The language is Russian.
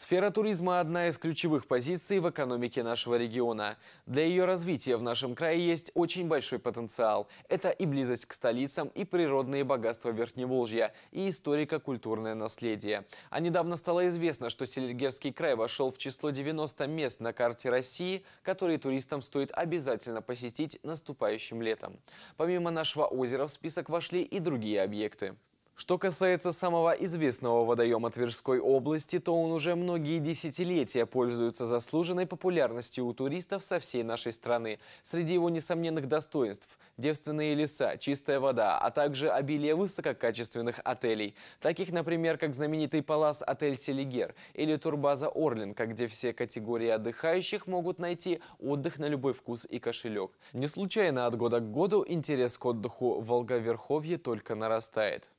Сфера туризма – одна из ключевых позиций в экономике нашего региона. Для ее развития в нашем крае есть очень большой потенциал. Это и близость к столицам, и природные богатства Верхневолжья, и историко-культурное наследие. А недавно стало известно, что Селигерский край вошел в число 90 мест на карте России, которые туристам стоит обязательно посетить наступающим летом. Помимо нашего озера в список вошли и другие объекты. Что касается самого известного водоема Тверской области, то он уже многие десятилетия пользуется заслуженной популярностью у туристов со всей нашей страны. Среди его несомненных достоинств – девственные леса, чистая вода, а также обилие высококачественных отелей. Таких, например, как знаменитый палас отель «Селигер» или турбаза «Орлинка», где все категории отдыхающих могут найти отдых на любой вкус и кошелек. Не случайно от года к году интерес к отдыху в Волговерховье только нарастает.